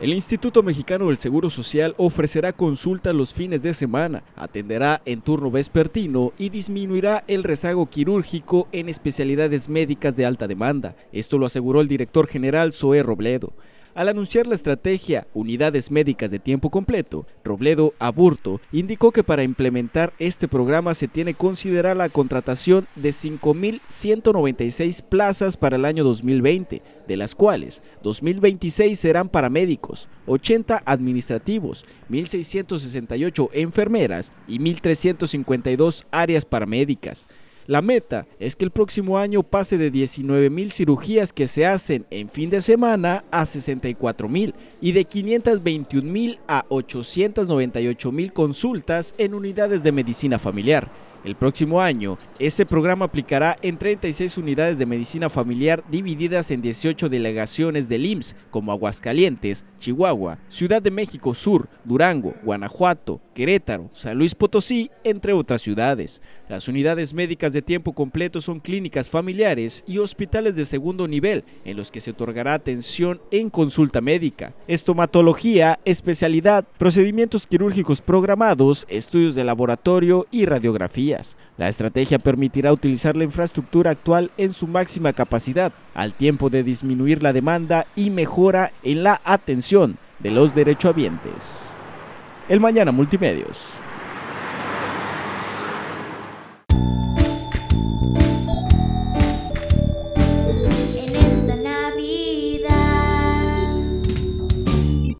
El Instituto Mexicano del Seguro Social ofrecerá consulta los fines de semana, atenderá en turno vespertino y disminuirá el rezago quirúrgico en especialidades médicas de alta demanda. Esto lo aseguró el director general Zoé Robledo. Al anunciar la estrategia Unidades Médicas de Tiempo Completo, Robledo Aburto indicó que para implementar este programa se tiene que considerar la contratación de 5.196 plazas para el año 2020, de las cuales 2.026 serán paramédicos, 80 administrativos, 1.668 enfermeras y 1.352 áreas paramédicas. La meta es que el próximo año pase de 19.000 cirugías que se hacen en fin de semana a 64.000 y de mil a mil consultas en unidades de medicina familiar. El próximo año, este programa aplicará en 36 unidades de medicina familiar divididas en 18 delegaciones del IMSS, como Aguascalientes, Chihuahua, Ciudad de México Sur, Durango, Guanajuato, Querétaro, San Luis Potosí, entre otras ciudades. Las unidades médicas de tiempo completo son clínicas familiares y hospitales de segundo nivel, en los que se otorgará atención en consulta médica, estomatología, especialidad, procedimientos quirúrgicos programados, estudios de laboratorio y radiografía. La estrategia permitirá utilizar la infraestructura actual en su máxima capacidad, al tiempo de disminuir la demanda y mejora en la atención de los derechohabientes. El Mañana Multimedios.